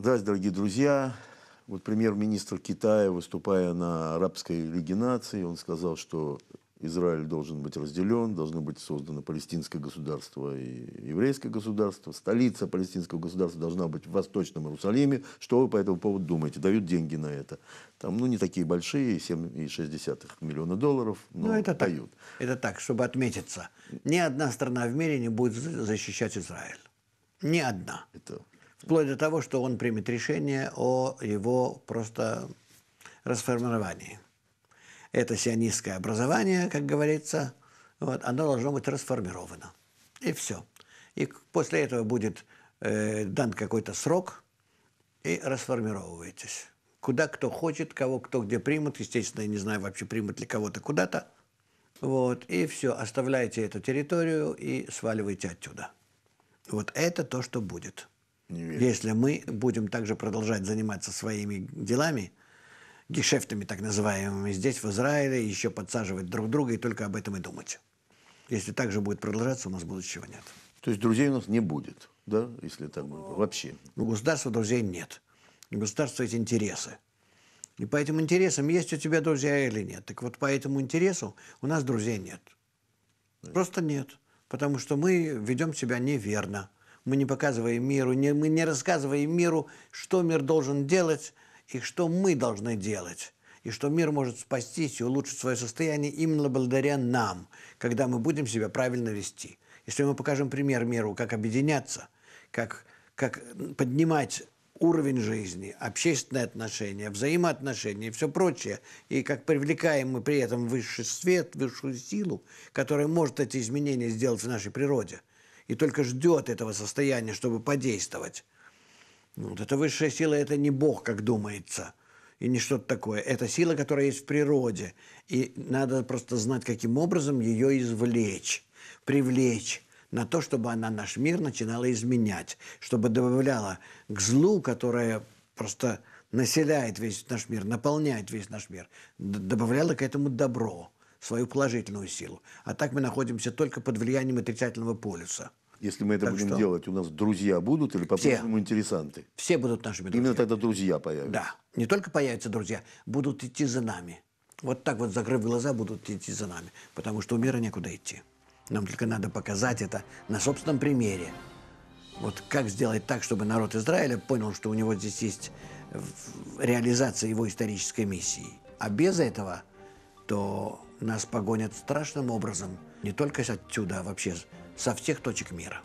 Здравствуйте, дорогие друзья. Вот премьер-министр Китая, выступая на Арабской Лиге наций, он сказал, что Израиль должен быть разделен, должно быть создано палестинское государство и еврейское государство. Столица палестинского государства должна быть в Восточном Иерусалиме. Что вы по этому поводу думаете? Дают деньги на это. Там, ну, не такие большие, 7,6 миллиона долларов, но ну, это дают. Так, это так, чтобы отметиться. Ни одна страна в мире не будет защищать Израиль. Ни одна. Это вплоть до того, что он примет решение о его просто расформировании. Это сионистское образование, как говорится, вот, оно должно быть расформировано. И все. И после этого будет э, дан какой-то срок, и расформировываетесь. Куда кто хочет, кого кто где примут. Естественно, я не знаю вообще, примут ли кого-то куда-то. Вот, и все, оставляете эту территорию и сваливаете оттуда. Вот это то, что будет. Если мы будем также продолжать заниматься своими делами, гешефтами так называемыми здесь, в Израиле, еще подсаживать друг друга и только об этом и думать. Если так же будет продолжаться, у нас будущего нет. То есть друзей у нас не будет, да, если так будет, вообще? У ну, государства друзей нет. У государства есть интересы. И по этим интересам есть у тебя друзья или нет. Так вот, по этому интересу у нас друзей нет. Просто нет. Потому что мы ведем себя неверно. Мы не показываем миру, не, мы не рассказываем миру, что мир должен делать и что мы должны делать. И что мир может спастись и улучшить свое состояние именно благодаря нам, когда мы будем себя правильно вести. Если мы покажем пример миру, как объединяться, как, как поднимать уровень жизни, общественные отношения, взаимоотношения и все прочее. И как привлекаем мы при этом высший свет, высшую силу, которая может эти изменения сделать в нашей природе и только ждет этого состояния, чтобы подействовать. Ну, вот эта высшая сила – это не Бог, как думается, и не что-то такое. Это сила, которая есть в природе, и надо просто знать, каким образом ее извлечь, привлечь на то, чтобы она наш мир начинала изменять, чтобы добавляла к злу, которое просто населяет весь наш мир, наполняет весь наш мир, добавляла к этому добро – свою положительную силу. А так мы находимся только под влиянием отрицательного полюса. Если мы это так будем что? делать, у нас друзья будут или по-прежнему интересанты? Все будут нашими друзьями. Именно тогда друзья появятся. Да. Не только появятся друзья, будут идти за нами. Вот так вот, закрыв глаза, будут идти за нами. Потому что у мира некуда идти. Нам только надо показать это на собственном примере. Вот как сделать так, чтобы народ Израиля понял, что у него здесь есть реализация его исторической миссии. А без этого, то нас погонят страшным образом, не только отсюда, а вообще со всех точек мира.